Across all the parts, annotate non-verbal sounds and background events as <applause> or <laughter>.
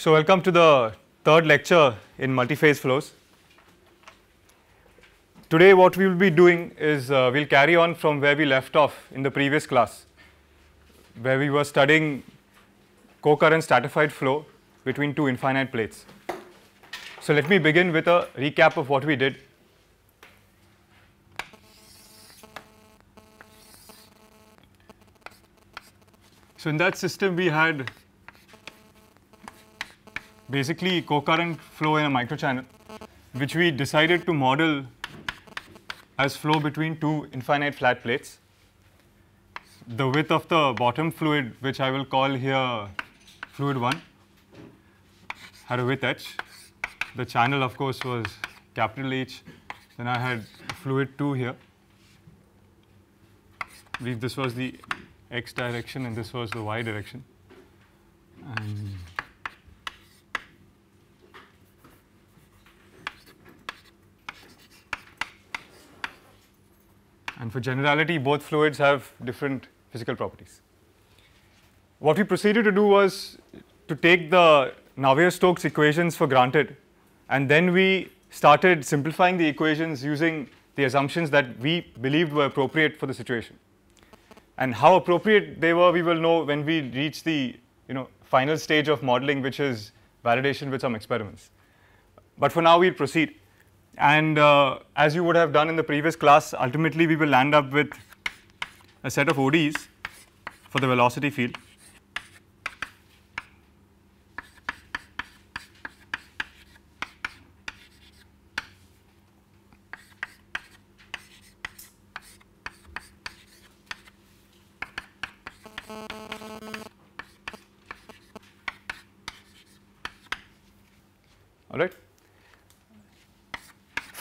So, welcome to the third lecture in multiphase flows. Today what we will be doing is uh, we will carry on from where we left off in the previous class, where we were studying co-current stratified flow between two infinite plates. So, let me begin with a recap of what we did. So, in that system we had basically co-current flow in a microchannel, which we decided to model as flow between two infinite flat plates. The width of the bottom fluid, which I will call here fluid 1, had a width h. The channel, of course, was capital H. Then I had fluid 2 here. this was the x direction and this was the y direction. And And for generality, both fluids have different physical properties. What we proceeded to do was to take the Navier-Stokes equations for granted, and then we started simplifying the equations using the assumptions that we believed were appropriate for the situation. And how appropriate they were, we will know when we reach the you know, final stage of modeling, which is validation with some experiments. But for now, we'll proceed. And uh, as you would have done in the previous class, ultimately we will land up with a set of ODEs for the velocity field.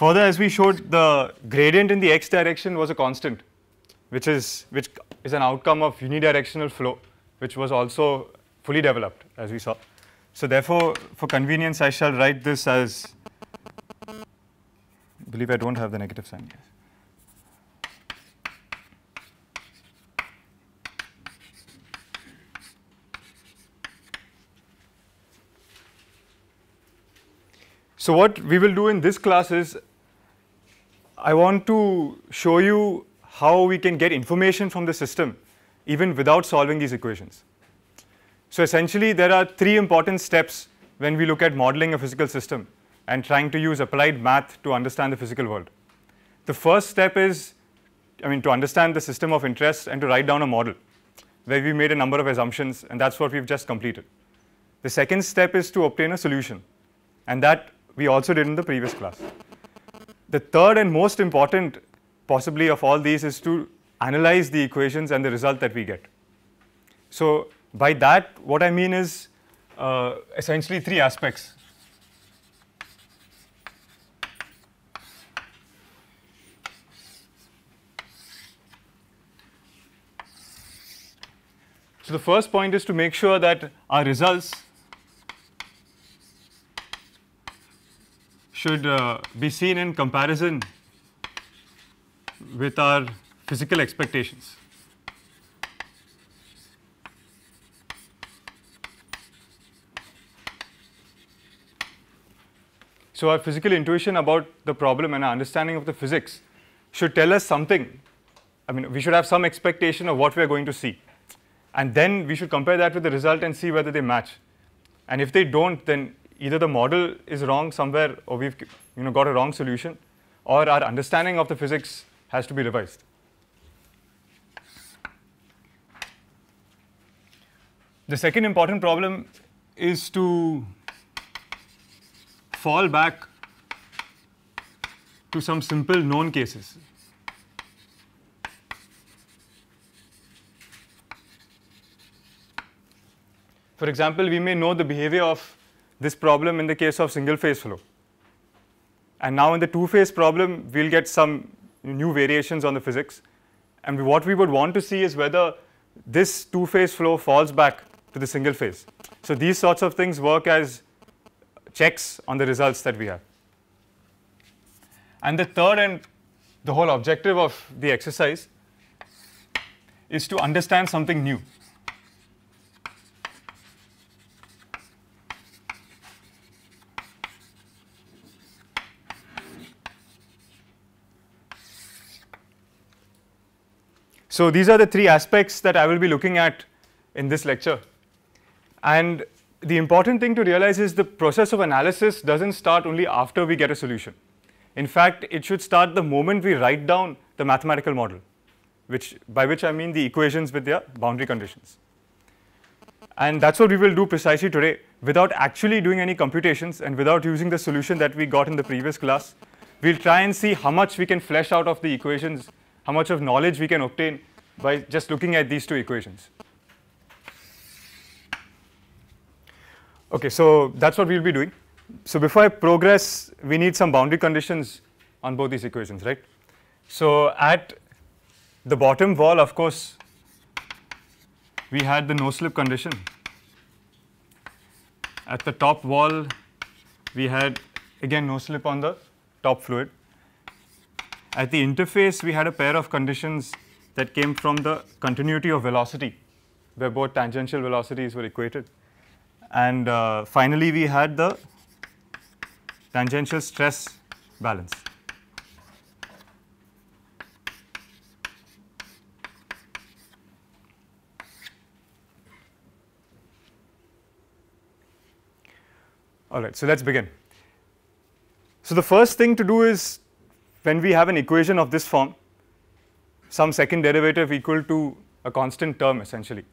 Further, as we showed, the gradient in the x direction was a constant, which is, which is an outcome of unidirectional flow, which was also fully developed, as we saw. So therefore, for convenience, I shall write this as, believe I don't have the negative sign. Yes. So what we will do in this class is I want to show you how we can get information from the system even without solving these equations. So essentially, there are three important steps when we look at modeling a physical system and trying to use applied math to understand the physical world. The first step is, I mean, to understand the system of interest and to write down a model where we made a number of assumptions and that's what we've just completed. The second step is to obtain a solution and that we also did in the previous class. The third and most important, possibly of all these, is to analyze the equations and the result that we get. So by that, what I mean is uh, essentially three aspects. So the first point is to make sure that our results should uh, be seen in comparison with our physical expectations. So, our physical intuition about the problem and our understanding of the physics should tell us something. I mean, we should have some expectation of what we are going to see. And then we should compare that with the result and see whether they match. And if they don't, then either the model is wrong somewhere or we've you know, got a wrong solution, or our understanding of the physics has to be revised. The second important problem is to fall back to some simple known cases. For example, we may know the behavior of this problem in the case of single phase flow. And now in the two phase problem, we'll get some new variations on the physics. And what we would want to see is whether this two phase flow falls back to the single phase. So these sorts of things work as checks on the results that we have. And the third and the whole objective of the exercise is to understand something new. So these are the three aspects that I will be looking at in this lecture. And the important thing to realize is the process of analysis doesn't start only after we get a solution. In fact, it should start the moment we write down the mathematical model, which by which I mean the equations with their boundary conditions. And that's what we will do precisely today without actually doing any computations and without using the solution that we got in the previous class. We'll try and see how much we can flesh out of the equations how much of knowledge we can obtain by just looking at these two equations. Okay, so that's what we'll be doing. So before I progress, we need some boundary conditions on both these equations, right? So at the bottom wall, of course, we had the no-slip condition. At the top wall, we had, again, no slip on the top fluid. At the interface, we had a pair of conditions that came from the continuity of velocity, where both tangential velocities were equated. And uh, finally, we had the tangential stress balance. All right, so let's begin. So the first thing to do is when we have an equation of this form, some second derivative equal to a constant term essentially,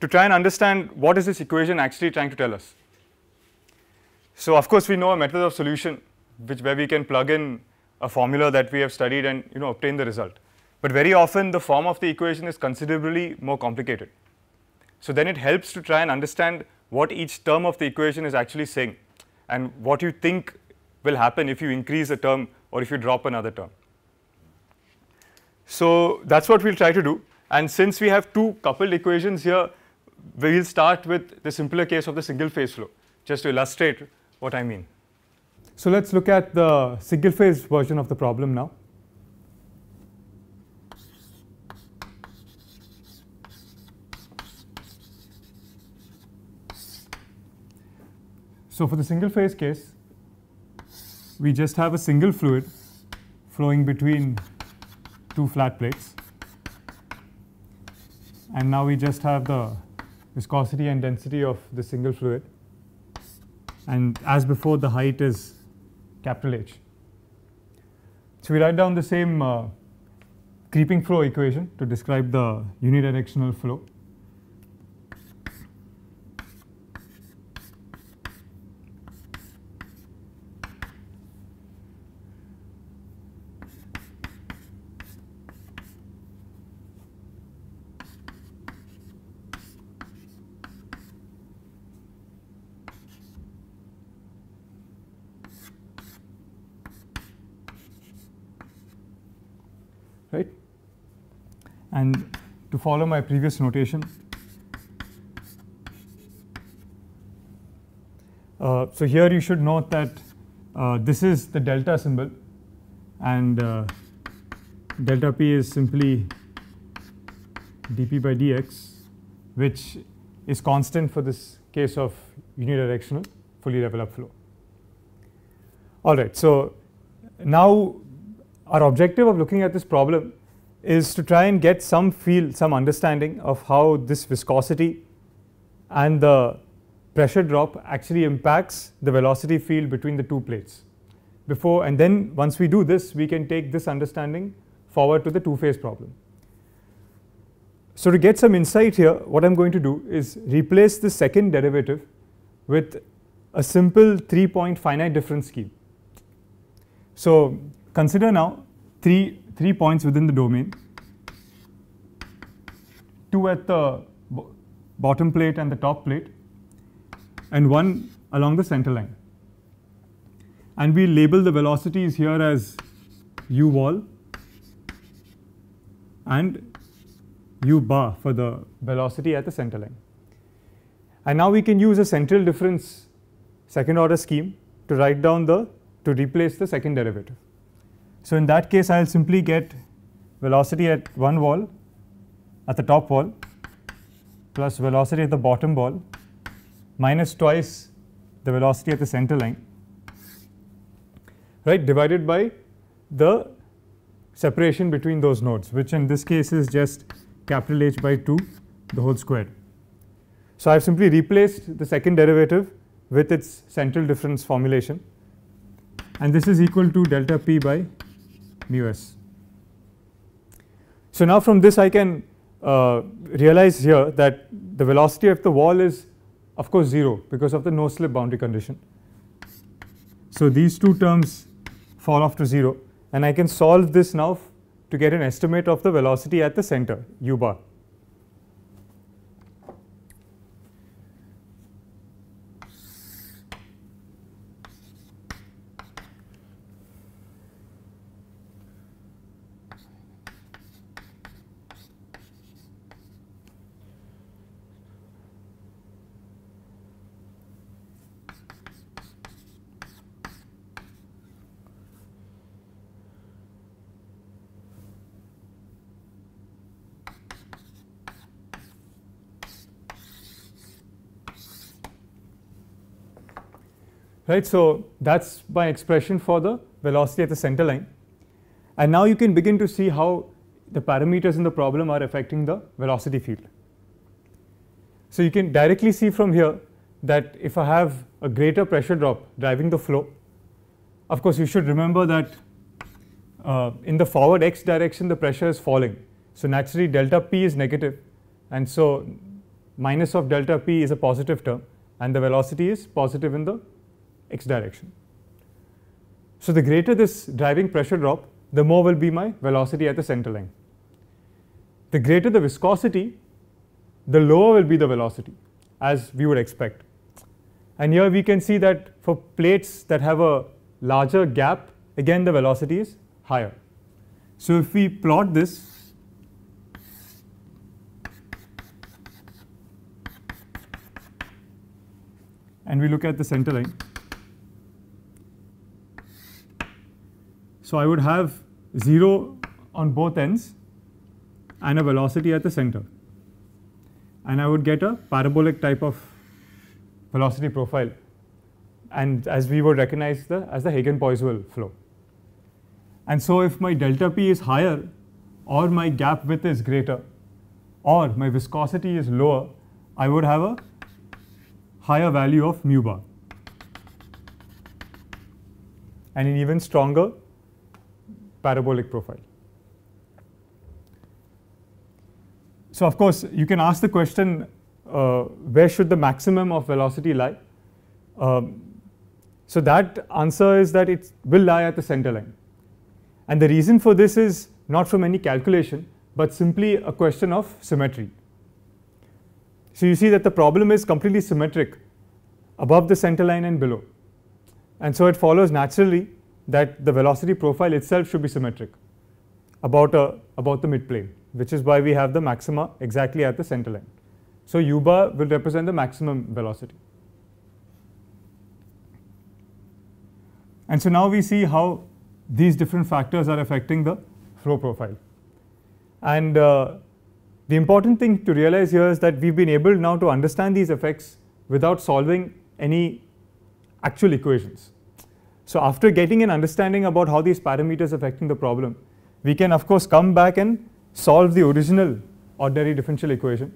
to try and understand what is this equation actually trying to tell us. So, of course, we know a method of solution which where we can plug in a formula that we have studied and you know obtain the result. But very often the form of the equation is considerably more complicated. So, then it helps to try and understand what each term of the equation is actually saying and what you think will happen if you increase a term or if you drop another term. So that's what we'll try to do. And since we have two coupled equations here, we'll start with the simpler case of the single phase flow, just to illustrate what I mean. So let's look at the single phase version of the problem now. So for the single phase case, we just have a single fluid flowing between two flat plates and now we just have the viscosity and density of the single fluid and as before the height is capital H. So, we write down the same uh, creeping flow equation to describe the unidirectional flow. to follow my previous notation. Uh, so here you should note that uh, this is the delta symbol and uh, delta p is simply dp by dx which is constant for this case of unidirectional fully developed flow. Alright, so now our objective of looking at this problem is to try and get some feel, some understanding of how this viscosity and the pressure drop actually impacts the velocity field between the two plates. Before and then once we do this, we can take this understanding forward to the two-phase problem. So to get some insight here, what I'm going to do is replace the second derivative with a simple three-point finite difference scheme. So consider now three three points within the domain, two at the bottom plate and the top plate, and one along the center line. And we label the velocities here as u wall and u bar for the velocity at the center line. And now we can use a central difference second order scheme to write down the to replace the second derivative. So in that case I will simply get velocity at one wall at the top wall plus velocity at the bottom wall minus twice the velocity at the center line right divided by the separation between those nodes which in this case is just capital H by 2 the whole squared. So I have simply replaced the second derivative with its central difference formulation and this is equal to delta p by mu s. So, now from this I can uh, realize here that the velocity of the wall is of course 0 because of the no slip boundary condition. So, these two terms fall off to 0 and I can solve this now to get an estimate of the velocity at the center u bar. right. So, that is my expression for the velocity at the center line and now you can begin to see how the parameters in the problem are affecting the velocity field. So, you can directly see from here that if I have a greater pressure drop driving the flow, of course, you should remember that uh, in the forward x direction the pressure is falling. So, naturally delta p is negative and so minus of delta p is a positive term and the velocity is positive in the x direction. So, the greater this driving pressure drop, the more will be my velocity at the center line. The greater the viscosity, the lower will be the velocity as we would expect. And here we can see that for plates that have a larger gap, again the velocity is higher. So, if we plot this, and we look at the center line, So I would have 0 on both ends and a velocity at the center and I would get a parabolic type of velocity profile and as we would recognize the as the Hagen-Poiseuille flow. And so if my delta p is higher or my gap width is greater or my viscosity is lower, I would have a higher value of mu bar and an even stronger parabolic profile. So of course, you can ask the question, uh, where should the maximum of velocity lie? Um, so that answer is that it will lie at the center line. And the reason for this is not from any calculation, but simply a question of symmetry. So you see that the problem is completely symmetric above the center line and below. And so it follows naturally that the velocity profile itself should be symmetric about, a, about the midplane, which is why we have the maxima exactly at the center line. So, u bar will represent the maximum velocity. And so, now we see how these different factors are affecting the flow profile. And uh, the important thing to realize here is that we've been able now to understand these effects without solving any actual equations. So after getting an understanding about how these parameters affecting the problem, we can of course come back and solve the original ordinary differential equation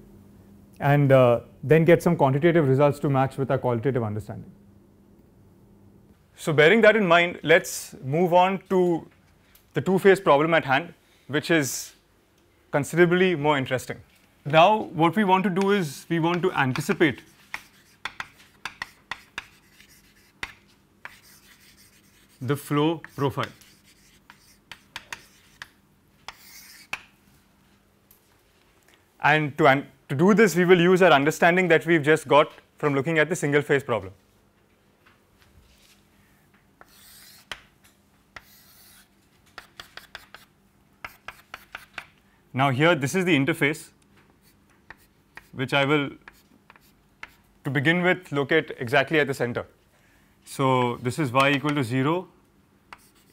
and uh, then get some quantitative results to match with our qualitative understanding. So bearing that in mind, let's move on to the two-phase problem at hand, which is considerably more interesting. Now what we want to do is we want to anticipate the flow profile. And to, to do this, we will use our understanding that we've just got from looking at the single phase problem. Now here this is the interface which I will to begin with locate exactly at the center. So, this is y equal to 0,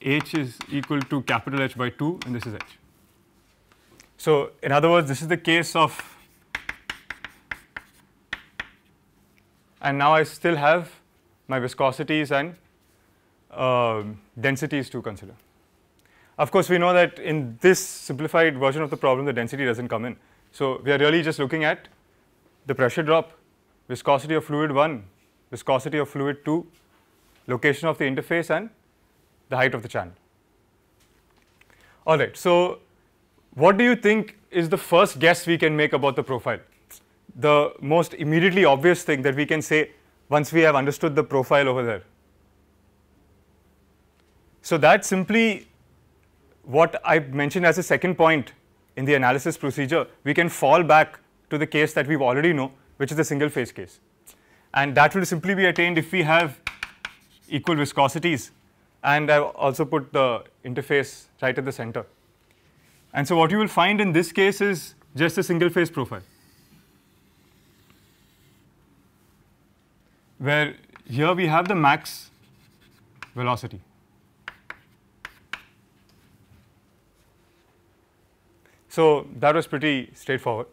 h is equal to capital H by 2 and this is h. So, in other words this is the case of and now I still have my viscosities and uh, densities to consider. Of course, we know that in this simplified version of the problem the density does not come in. So, we are really just looking at the pressure drop, viscosity of fluid 1, viscosity of fluid 2 location of the interface and the height of the channel. All right, so what do you think is the first guess we can make about the profile? The most immediately obvious thing that we can say once we have understood the profile over there. So that's simply what I mentioned as a second point in the analysis procedure. We can fall back to the case that we already know, which is the single phase case. And that will simply be attained if we have equal viscosities, and I've also put the interface right at the center. And so what you will find in this case is just a single phase profile, where here we have the max velocity. So that was pretty straightforward.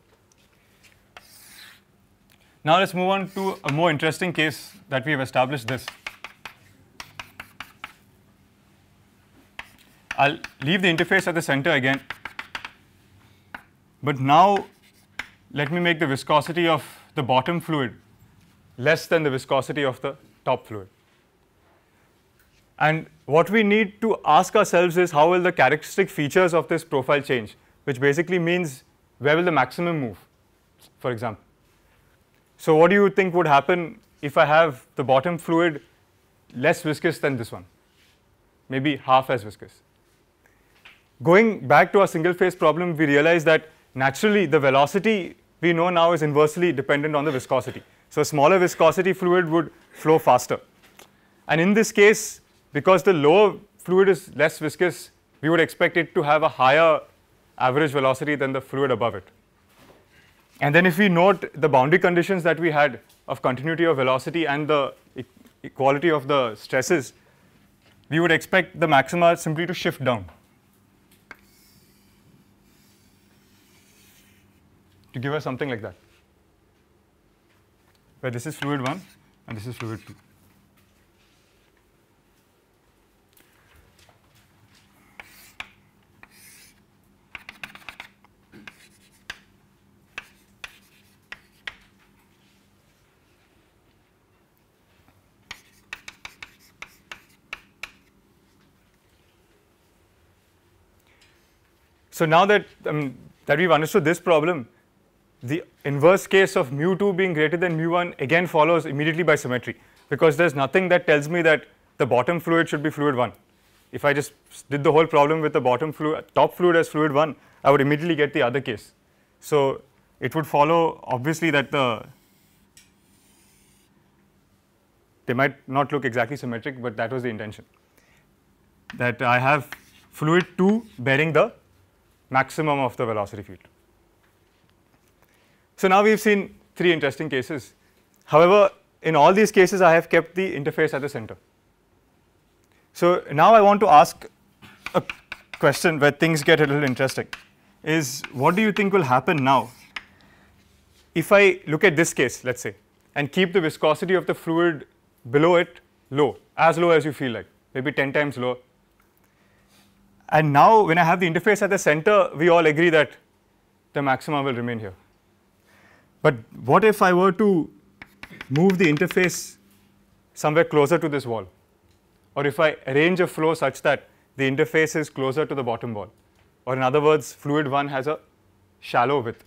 Now let's move on to a more interesting case that we have established this. I will leave the interface at the center again. But now let me make the viscosity of the bottom fluid less than the viscosity of the top fluid. And what we need to ask ourselves is how will the characteristic features of this profile change, which basically means where will the maximum move, for example. So what do you think would happen if I have the bottom fluid less viscous than this one, maybe half as viscous? Going back to our single phase problem, we realize that naturally the velocity we know now is inversely dependent on the viscosity. So smaller viscosity fluid would flow faster. And in this case, because the lower fluid is less viscous, we would expect it to have a higher average velocity than the fluid above it. And then if we note the boundary conditions that we had of continuity of velocity and the e equality of the stresses, we would expect the maxima simply to shift down. to give us something like that, where this is fluid 1 and this is fluid 2. So now that, um, that we've understood this problem, the inverse case of mu2 being greater than mu1 again follows immediately by symmetry because there is nothing that tells me that the bottom fluid should be fluid 1. If I just did the whole problem with the bottom fluid, top fluid as fluid 1, I would immediately get the other case. So, it would follow obviously that the they might not look exactly symmetric, but that was the intention that I have fluid 2 bearing the maximum of the velocity field. So now we've seen three interesting cases. However, in all these cases, I have kept the interface at the center. So now I want to ask a question where things get a little interesting is what do you think will happen now if I look at this case, let's say, and keep the viscosity of the fluid below it low, as low as you feel like, maybe 10 times lower. And now when I have the interface at the center, we all agree that the maxima will remain here. But what if I were to move the interface somewhere closer to this wall or if I arrange a flow such that the interface is closer to the bottom wall or in other words fluid 1 has a shallow width.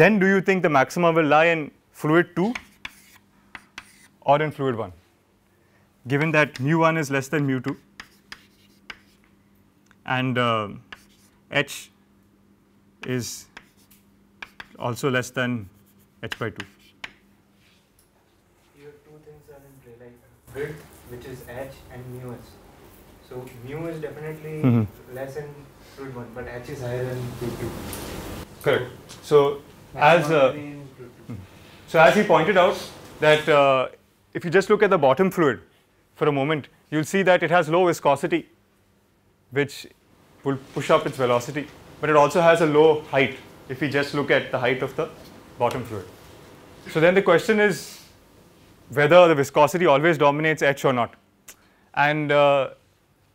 Then do you think the maxima will lie in fluid 2 or in fluid 1 given that mu 1 is less than mu 2 and uh, h is also less than h by 2. two things are in play like width which is h and mu So mu is definitely mm -hmm. less than root 1 but h is higher than root 2. Correct. So as uh, mm. so as he pointed out that uh, if you just look at the bottom fluid for a moment you'll see that it has low viscosity which will push up its velocity but it also has a low height if we just look at the height of the bottom fluid. So then the question is whether the viscosity always dominates H or not. And uh,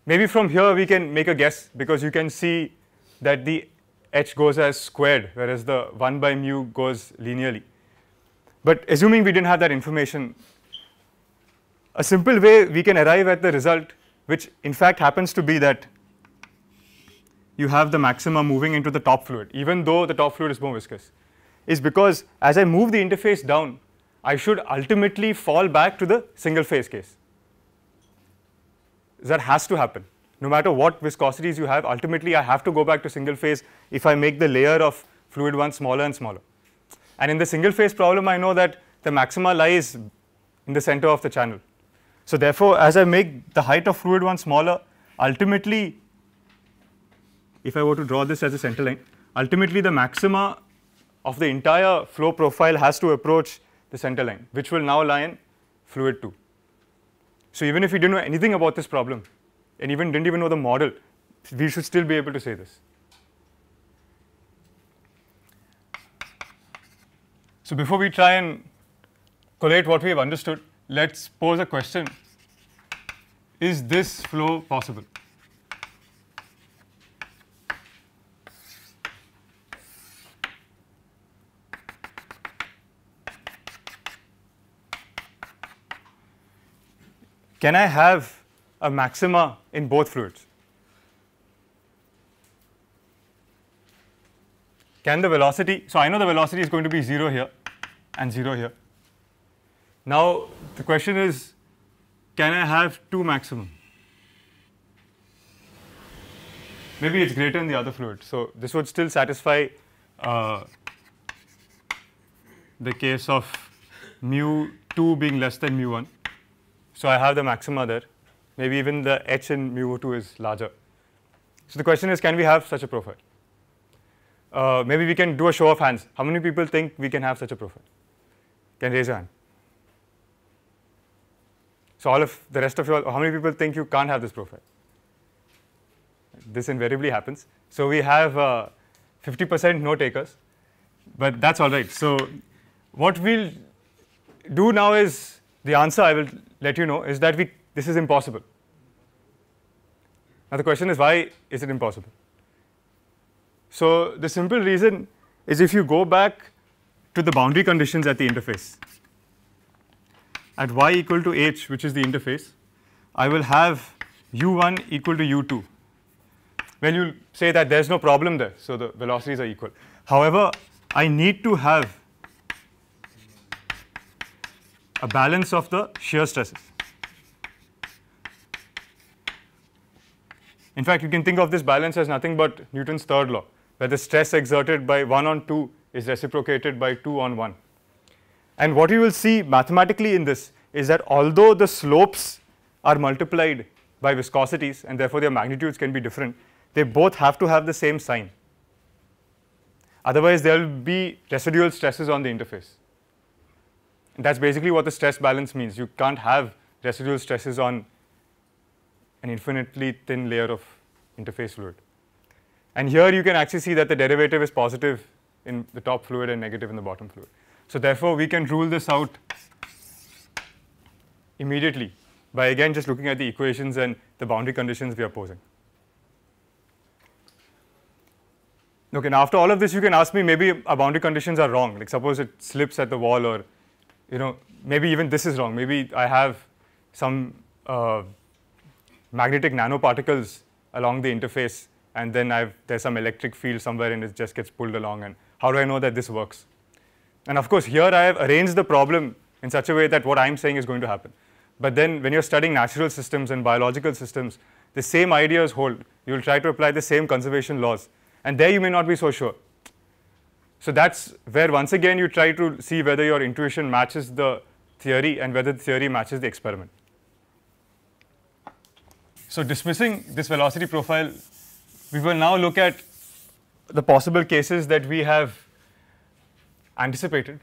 maybe from here we can make a guess because you can see that the H goes as squared whereas the 1 by mu goes linearly. But assuming we didn't have that information, a simple way we can arrive at the result which in fact happens to be that you have the maxima moving into the top fluid, even though the top fluid is more viscous, is because as I move the interface down, I should ultimately fall back to the single phase case. That has to happen. No matter what viscosities you have, ultimately I have to go back to single phase if I make the layer of fluid one smaller and smaller. And in the single phase problem, I know that the maxima lies in the center of the channel. So therefore, as I make the height of fluid one smaller, ultimately if I were to draw this as a center line, ultimately the maxima of the entire flow profile has to approach the center line, which will now lie in fluid 2. So, even if we didn't know anything about this problem and even didn't even know the model, we should still be able to say this. So, before we try and collate what we have understood, let us pose a question, is this flow possible? can I have a maxima in both fluids? Can the velocity, so I know the velocity is going to be 0 here and 0 here. Now, the question is, can I have two maximum? Maybe it's greater in the other fluid. So, this would still satisfy uh, the case of mu 2 being less than mu 1. So I have the maxima there. Maybe even the H in mu 2 is larger. So the question is, can we have such a profile? Uh, maybe we can do a show of hands. How many people think we can have such a profile? Can raise your hand. So all of the rest of you, all, how many people think you can't have this profile? This invariably happens. So we have 50% uh, no takers, but that's all right. So what we'll do now is the answer I will let you know is that we, this is impossible. Now, the question is why is it impossible? So, the simple reason is if you go back to the boundary conditions at the interface, at y equal to h, which is the interface, I will have u1 equal to u2. When you say that there is no problem there, so the velocities are equal. However, I need to have a balance of the shear stresses. In fact, you can think of this balance as nothing but Newton's third law, where the stress exerted by 1 on 2 is reciprocated by 2 on 1. And what you will see mathematically in this is that although the slopes are multiplied by viscosities and therefore their magnitudes can be different, they both have to have the same sign. Otherwise, there will be residual stresses on the interface. And that's basically what the stress balance means. You can't have residual stresses on an infinitely thin layer of interface fluid. And here you can actually see that the derivative is positive in the top fluid and negative in the bottom fluid. So therefore, we can rule this out immediately by again just looking at the equations and the boundary conditions we are posing. Okay, now after all of this, you can ask me maybe our boundary conditions are wrong. Like suppose it slips at the wall or you know, maybe even this is wrong. Maybe I have some uh, magnetic nanoparticles along the interface, and then I've, there's some electric field somewhere, and it just gets pulled along. And how do I know that this works? And of course, here I have arranged the problem in such a way that what I'm saying is going to happen. But then when you're studying natural systems and biological systems, the same ideas hold. You'll try to apply the same conservation laws. And there you may not be so sure. So that's where once again you try to see whether your intuition matches the theory and whether the theory matches the experiment. So dismissing this velocity profile, we will now look at the possible cases that we have anticipated.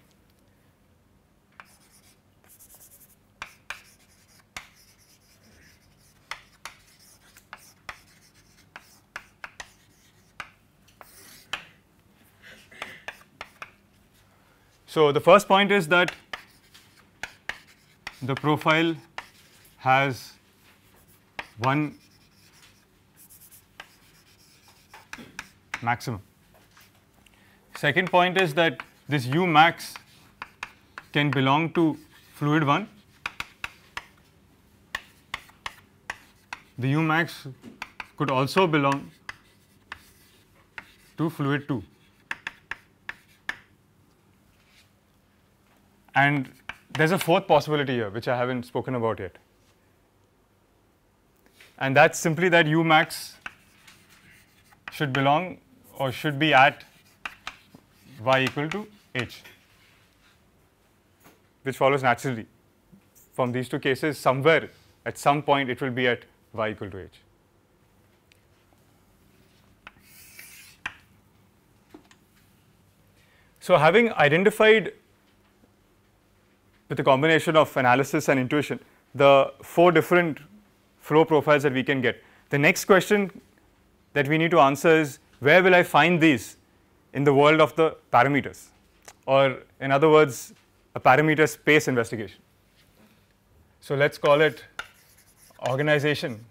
So, the first point is that the profile has one maximum. Second point is that this u max can belong to fluid 1. The u max could also belong to fluid 2. And there's a fourth possibility here, which I haven't spoken about yet. And that's simply that U max should belong or should be at y equal to h, which follows naturally. From these two cases, somewhere at some point it will be at y equal to h. So, having identified with a combination of analysis and intuition, the four different flow profiles that we can get. The next question that we need to answer is where will I find these in the world of the parameters or in other words a parameter space investigation. So, let us call it organization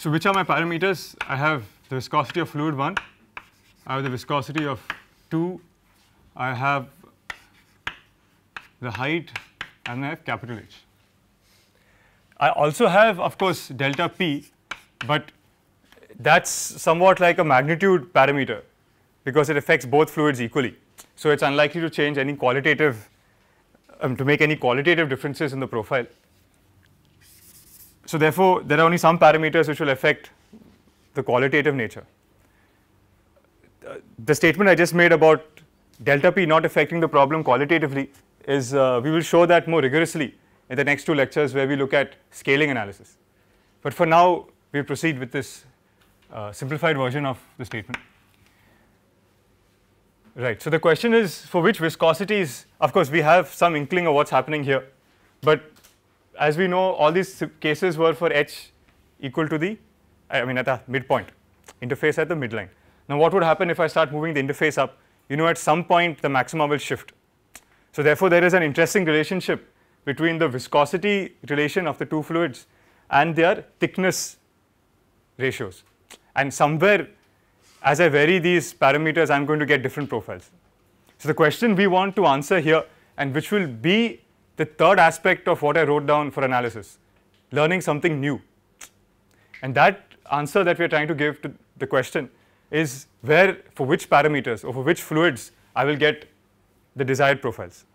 So which are my parameters? I have the viscosity of fluid 1, I have the viscosity of 2, I have the height and I have capital H. I also have of course delta P but that is somewhat like a magnitude parameter because it affects both fluids equally. So, it is unlikely to change any qualitative um, to make any qualitative differences in the profile so therefore, there are only some parameters which will affect the qualitative nature. Uh, the statement I just made about delta p not affecting the problem qualitatively is uh, we will show that more rigorously in the next two lectures where we look at scaling analysis. But for now, we proceed with this uh, simplified version of the statement. Right, so the question is for which viscosities, of course, we have some inkling of what's happening here, but as we know all these cases were for h equal to the I mean at the midpoint interface at the midline. Now what would happen if I start moving the interface up you know at some point the maxima will shift. So therefore there is an interesting relationship between the viscosity relation of the two fluids and their thickness ratios and somewhere as I vary these parameters I am going to get different profiles. So the question we want to answer here and which will be the third aspect of what I wrote down for analysis, learning something new. And that answer that we are trying to give to the question is where, for which parameters or for which fluids I will get the desired profiles.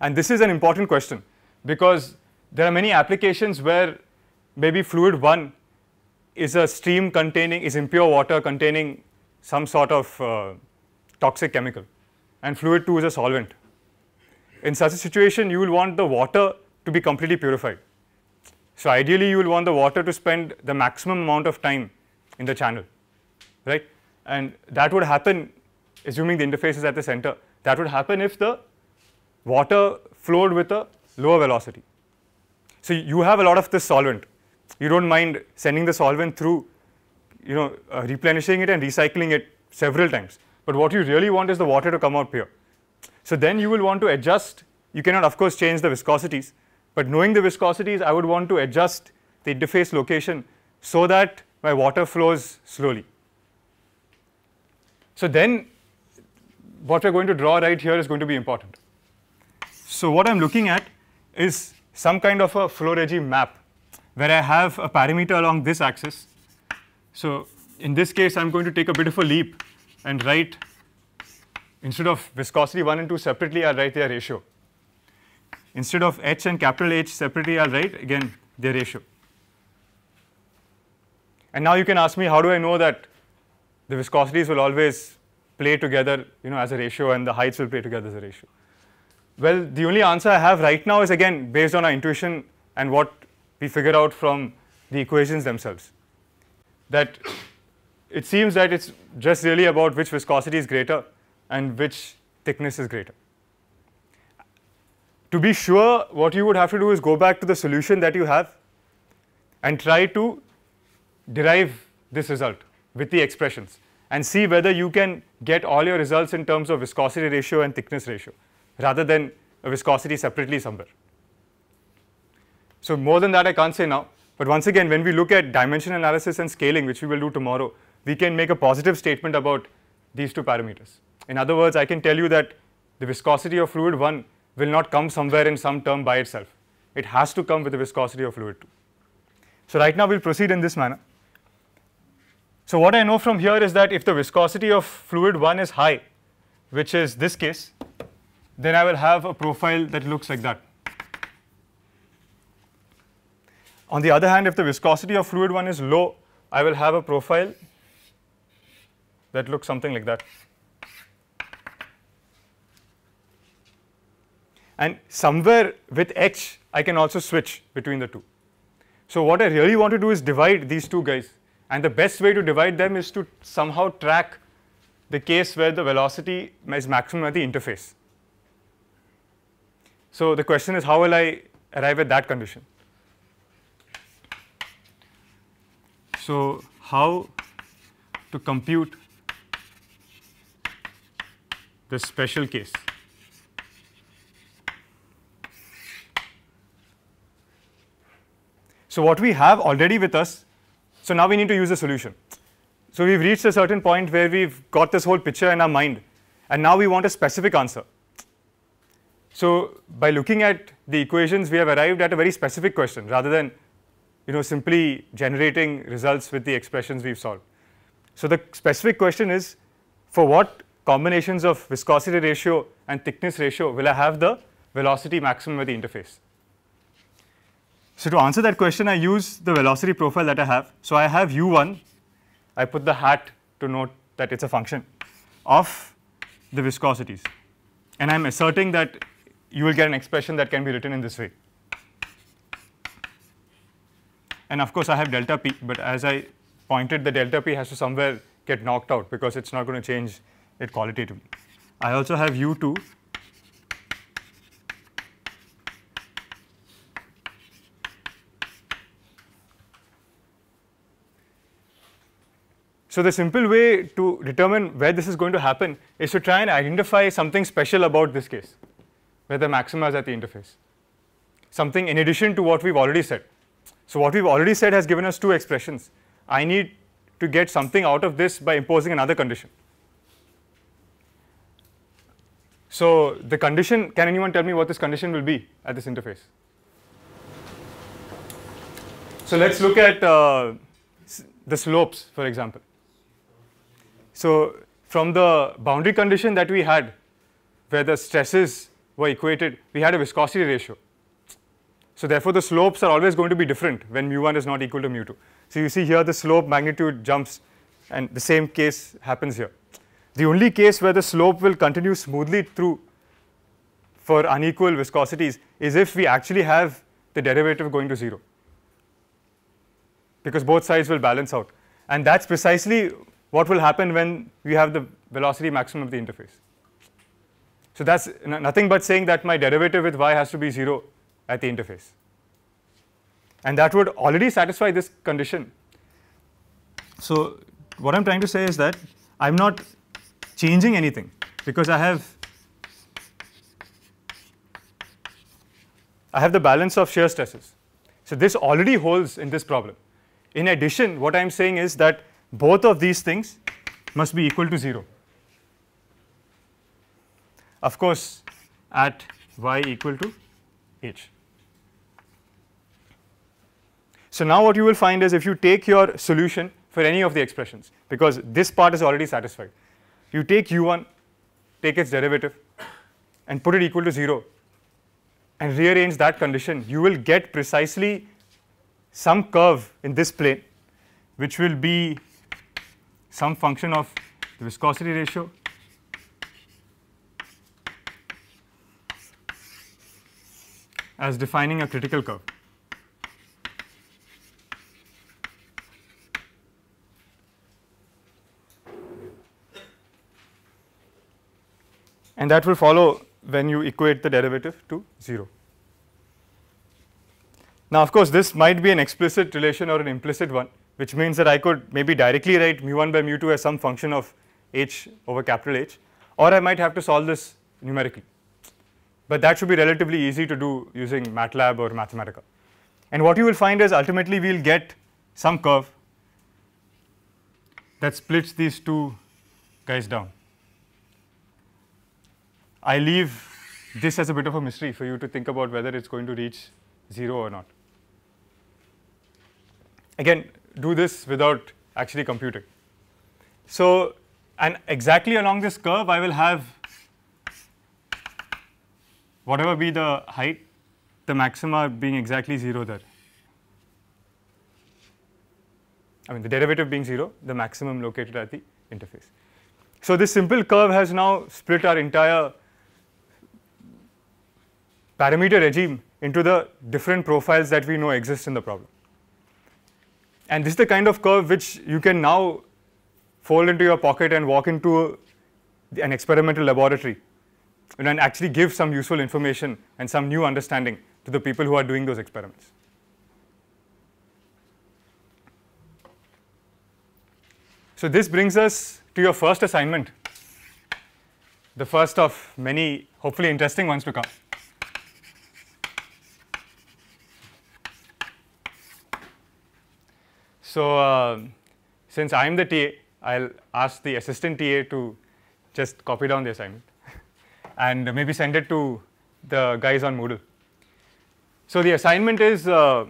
And this is an important question because there are many applications where maybe fluid 1 is a stream containing, is impure water containing some sort of uh, toxic chemical and fluid 2 is a solvent in such a situation, you will want the water to be completely purified. So ideally, you will want the water to spend the maximum amount of time in the channel, right? And that would happen, assuming the interface is at the center, that would happen if the water flowed with a lower velocity. So you have a lot of this solvent. You don't mind sending the solvent through, you know, uh, replenishing it and recycling it several times. But what you really want is the water to come out pure. So then you will want to adjust. You cannot, of course, change the viscosities. But knowing the viscosities, I would want to adjust the interface location so that my water flows slowly. So then what we're going to draw right here is going to be important. So what I'm looking at is some kind of a flow regime map where I have a parameter along this axis. So in this case, I'm going to take a bit of a leap and write instead of viscosity 1 and 2 separately, I'll write their ratio. Instead of H and capital H separately, I'll write again their ratio. And now you can ask me how do I know that the viscosities will always play together you know as a ratio and the heights will play together as a ratio. Well the only answer I have right now is again based on our intuition and what we figure out from the equations themselves that it seems that it is just really about which viscosity is greater and which thickness is greater. To be sure, what you would have to do is go back to the solution that you have and try to derive this result with the expressions and see whether you can get all your results in terms of viscosity ratio and thickness ratio rather than viscosity separately somewhere. So, more than that I can't say now, but once again when we look at dimension analysis and scaling which we will do tomorrow, we can make a positive statement about these two parameters. In other words, I can tell you that the viscosity of fluid 1 will not come somewhere in some term by itself. It has to come with the viscosity of fluid 2. So right now we'll proceed in this manner. So what I know from here is that if the viscosity of fluid 1 is high, which is this case, then I will have a profile that looks like that. On the other hand, if the viscosity of fluid 1 is low, I will have a profile that looks something like that. and somewhere with H I can also switch between the two. So what I really want to do is divide these two guys and the best way to divide them is to somehow track the case where the velocity is maximum at the interface. So the question is how will I arrive at that condition? So how to compute the special case. So what we have already with us, so now we need to use a solution. So we've reached a certain point where we've got this whole picture in our mind, and now we want a specific answer. So by looking at the equations, we have arrived at a very specific question rather than you know, simply generating results with the expressions we've solved. So the specific question is, for what combinations of viscosity ratio and thickness ratio will I have the velocity maximum at the interface? So to answer that question, I use the velocity profile that I have. So I have u1, I put the hat to note that it's a function of the viscosities. And I'm asserting that you will get an expression that can be written in this way. And of course, I have delta p, but as I pointed, the delta p has to somewhere get knocked out because it's not going to change it qualitatively. I also have u2 So the simple way to determine where this is going to happen is to try and identify something special about this case, where the maxima is at the interface, something in addition to what we've already said. So what we've already said has given us two expressions. I need to get something out of this by imposing another condition. So the condition, can anyone tell me what this condition will be at this interface? So let's look at uh, the slopes, for example. So, from the boundary condition that we had where the stresses were equated, we had a viscosity ratio. So, therefore, the slopes are always going to be different when mu 1 is not equal to mu 2. So, you see here the slope magnitude jumps and the same case happens here. The only case where the slope will continue smoothly through for unequal viscosities is if we actually have the derivative going to 0 because both sides will balance out and that is precisely what will happen when we have the velocity maximum of the interface. So that's nothing but saying that my derivative with y has to be 0 at the interface. And that would already satisfy this condition. So what I'm trying to say is that I'm not changing anything because I have I have the balance of shear stresses. So this already holds in this problem. In addition, what I'm saying is that both of these things must be equal to 0. Of course, at y equal to h. So now what you will find is if you take your solution for any of the expressions because this part is already satisfied. You take u1, take its derivative and put it equal to 0 and rearrange that condition, you will get precisely some curve in this plane which will be some function of the viscosity ratio as defining a critical curve. And that will follow when you equate the derivative to 0. Now, of course, this might be an explicit relation or an implicit one, which means that I could maybe directly write mu1 by mu2 as some function of h over capital H, or I might have to solve this numerically. But that should be relatively easy to do using MATLAB or Mathematica. And what you will find is ultimately we will get some curve that splits these two guys down. I leave this as a bit of a mystery for you to think about whether it's going to reach 0 or not. Again, do this without actually computing. So, and exactly along this curve, I will have whatever be the height, the maxima being exactly 0 there. I mean the derivative being 0, the maximum located at the interface. So, this simple curve has now split our entire parameter regime into the different profiles that we know exist in the problem. And this is the kind of curve which you can now fold into your pocket and walk into an experimental laboratory and actually give some useful information and some new understanding to the people who are doing those experiments. So this brings us to your first assignment, the first of many hopefully interesting ones to come. So, uh, since I am the TA, I will ask the assistant TA to just copy down the assignment <laughs> and maybe send it to the guys on Moodle. So, the assignment is uh,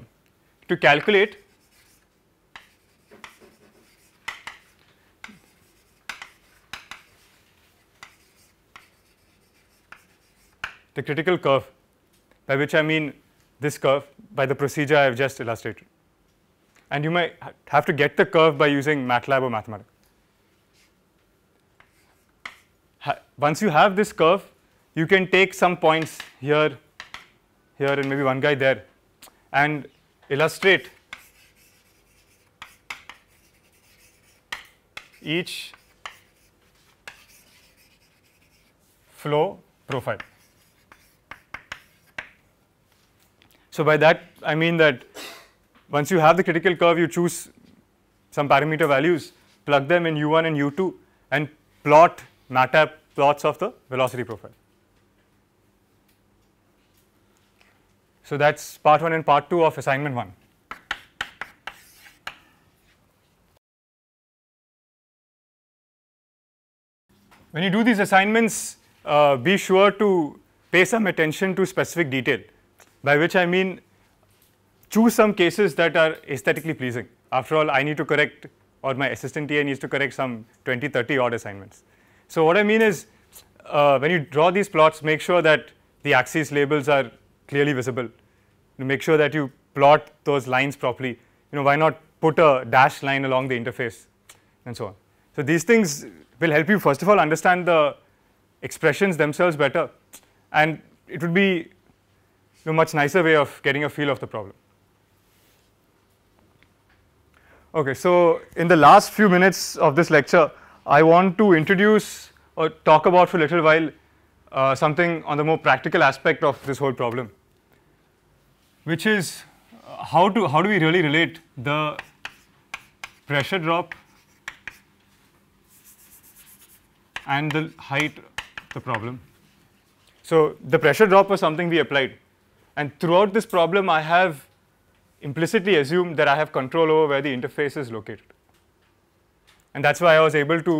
to calculate the critical curve by which I mean this curve by the procedure I have just illustrated and you might have to get the curve by using MATLAB or Mathematica. once you have this curve, you can take some points here, here and maybe one guy there and illustrate each flow profile. So, by that I mean that once you have the critical curve, you choose some parameter values, plug them in u1 and u2 and plot MATLAB plots of the velocity profile. So that's part 1 and part 2 of assignment 1. When you do these assignments, uh, be sure to pay some attention to specific detail, by which I mean choose some cases that are aesthetically pleasing. After all, I need to correct or my assistant TA needs to correct some 20, 30 odd assignments. So what I mean is uh, when you draw these plots, make sure that the axis labels are clearly visible. make sure that you plot those lines properly. You know, why not put a dashed line along the interface and so on. So these things will help you first of all understand the expressions themselves better and it would be a much nicer way of getting a feel of the problem. Okay, so in the last few minutes of this lecture, I want to introduce or talk about for a little while uh, something on the more practical aspect of this whole problem, which is uh, how, to, how do we really relate the pressure drop and the height the problem. So, the pressure drop was something we applied and throughout this problem I have implicitly assume that I have control over where the interface is located. And that's why I was able to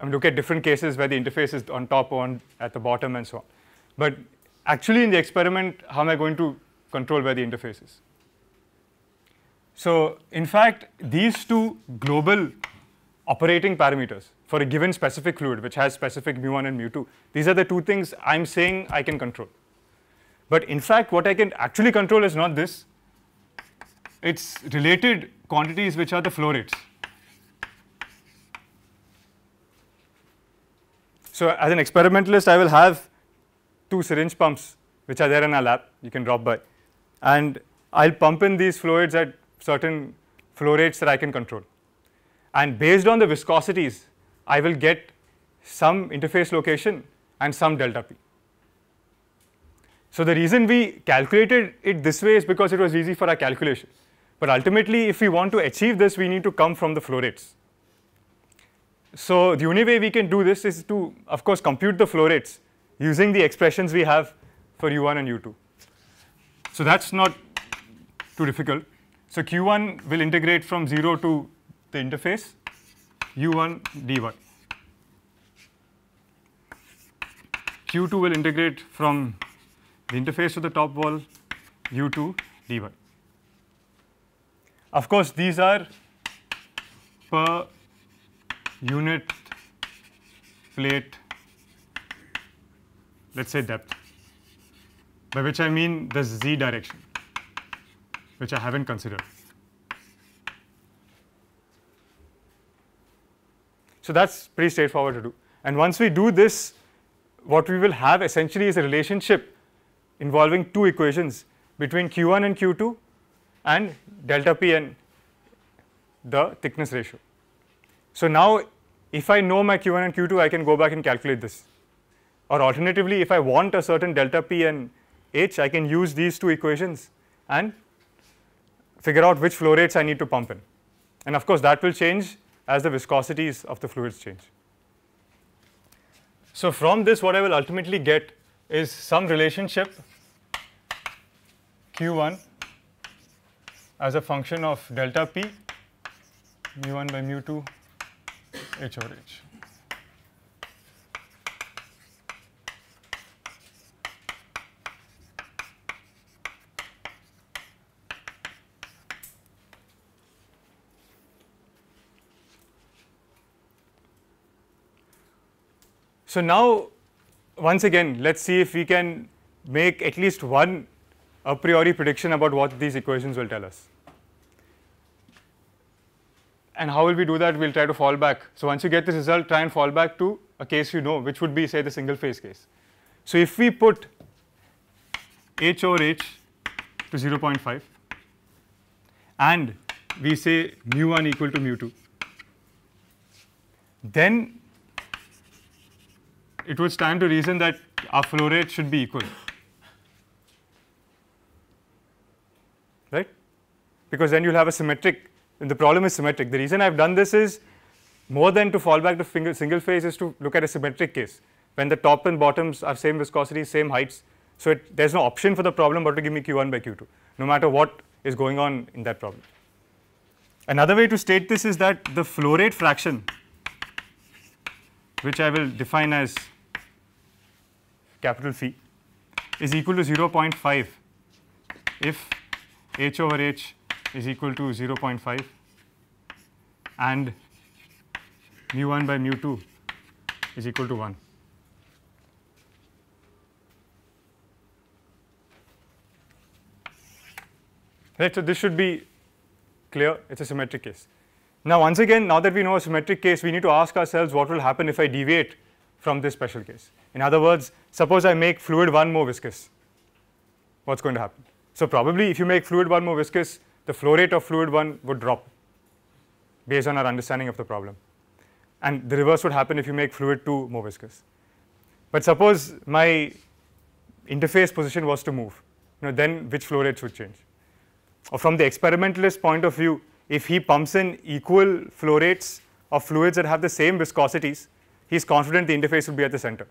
I mean, look at different cases where the interface is on top or on, at the bottom and so on. But actually in the experiment, how am I going to control where the interface is? So in fact, these two global operating parameters for a given specific fluid, which has specific mu1 and mu2, these are the two things I'm saying I can control. But in fact, what I can actually control is not this, its related quantities which are the flow rates. So as an experimentalist, I will have two syringe pumps which are there in our lab, you can drop by. And I'll pump in these fluids at certain flow rates that I can control. And based on the viscosities, I will get some interface location and some delta P. So the reason we calculated it this way is because it was easy for our calculation. But ultimately, if we want to achieve this, we need to come from the flow rates. So the only way we can do this is to, of course, compute the flow rates using the expressions we have for u1 and u2. So that's not too difficult. So q1 will integrate from 0 to the interface u1 d1. q2 will integrate from the interface to the top wall u2 d1. Of course, these are per unit plate, let's say depth, by which I mean the z direction, which I haven't considered. So that's pretty straightforward to do. And once we do this, what we will have essentially is a relationship involving two equations between q1 and q2 and delta p n the thickness ratio. So, now if I know my q1 and q2 I can go back and calculate this or alternatively if I want a certain delta p and h I can use these two equations and figure out which flow rates I need to pump in and of course that will change as the viscosities of the fluids change. So, from this what I will ultimately get is some relationship q1 as a function of delta p mu 1 by mu 2 h over h. So, now once again let us see if we can make at least one a priori prediction about what these equations will tell us. And how will we do that? We'll try to fall back. So once you get this result, try and fall back to a case you know, which would be say the single phase case. So if we put H over H to 0.5 and we say mu1 equal to mu2, then it would stand to reason that our flow rate should be equal. because then you'll have a symmetric, and the problem is symmetric. The reason I've done this is more than to fall back to single phase is to look at a symmetric case when the top and bottoms are same viscosity, same heights. So it, there's no option for the problem but to give me Q1 by Q2, no matter what is going on in that problem. Another way to state this is that the flow rate fraction, which I will define as capital phi, is equal to 0.5 if h over h is equal to 0.5 and mu 1 by mu 2 is equal to 1. Right, so this should be clear, it is a symmetric case. Now once again, now that we know a symmetric case, we need to ask ourselves what will happen if I deviate from this special case. In other words, suppose I make fluid 1 more viscous, what is going to happen? So probably if you make fluid 1 more viscous, the flow rate of fluid 1 would drop based on our understanding of the problem. And the reverse would happen if you make fluid 2 more viscous. But suppose my interface position was to move, you know, then which flow rate would change? Or from the experimentalist point of view, if he pumps in equal flow rates of fluids that have the same viscosities, he's confident the interface would be at the center.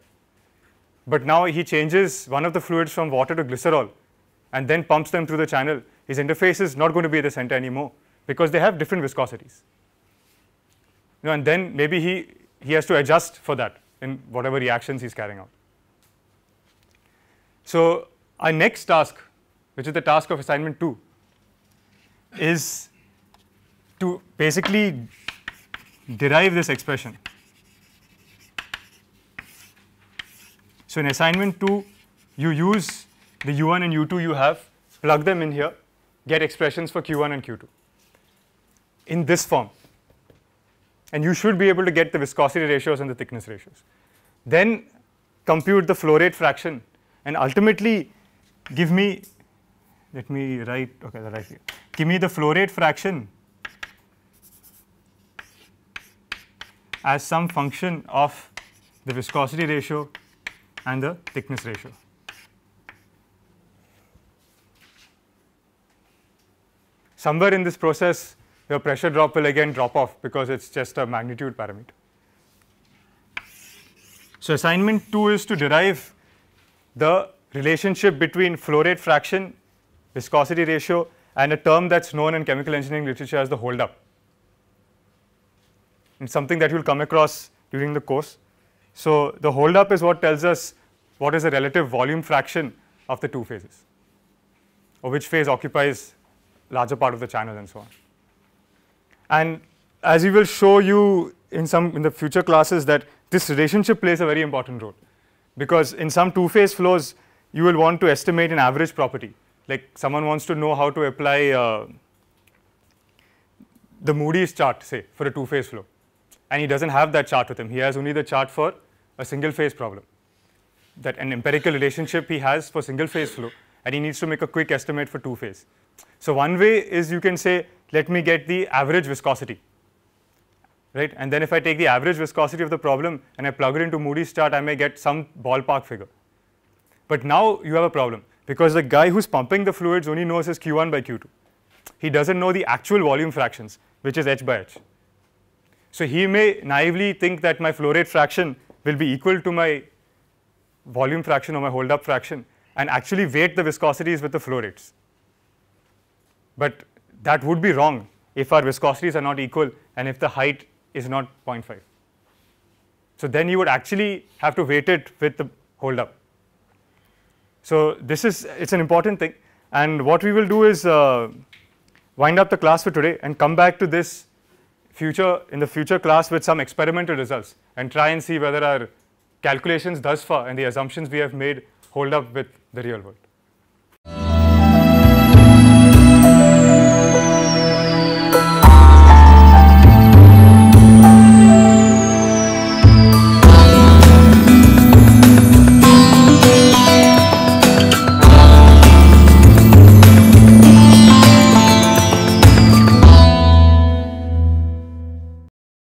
But now he changes one of the fluids from water to glycerol, and then pumps them through the channel, his interface is not going to be at the center anymore because they have different viscosities. You know, and then maybe he, he has to adjust for that in whatever reactions he's carrying out. So our next task, which is the task of assignment 2, is to basically derive this expression. So in assignment 2, you use the u1 and u2 you have, plug them in here, get expressions for q1 and q2 in this form. And you should be able to get the viscosity ratios and the thickness ratios. Then compute the flow rate fraction and ultimately give me, let me write, okay, right here. Give me the flow rate fraction as some function of the viscosity ratio and the thickness ratio. somewhere in this process, your pressure drop will again drop off because it's just a magnitude parameter. So assignment 2 is to derive the relationship between flow rate fraction, viscosity ratio and a term that's known in chemical engineering literature as the holdup. It's something that you'll come across during the course. So the holdup is what tells us what is the relative volume fraction of the two phases or which phase occupies larger part of the channel and so on. And as we will show you in some in the future classes that this relationship plays a very important role because in some two-phase flows you will want to estimate an average property like someone wants to know how to apply uh, the Moody's chart say for a two-phase flow and he doesn't have that chart with him he has only the chart for a single phase problem that an empirical relationship he has for single phase flow and he needs to make a quick estimate for two-phase. So one way is you can say, let me get the average viscosity, right? And then if I take the average viscosity of the problem and I plug it into Moody's chart, I may get some ballpark figure. But now you have a problem because the guy who's pumping the fluids only knows his Q1 by Q2. He doesn't know the actual volume fractions, which is H by H. So he may naively think that my flow rate fraction will be equal to my volume fraction or my hold up fraction, and actually weight the viscosities with the flow rates. But that would be wrong if our viscosities are not equal and if the height is not 0.5. So then you would actually have to weight it with the hold up. So this is it's an important thing and what we will do is uh, wind up the class for today and come back to this future in the future class with some experimental results and try and see whether our calculations thus far and the assumptions we have made hold up with the real world.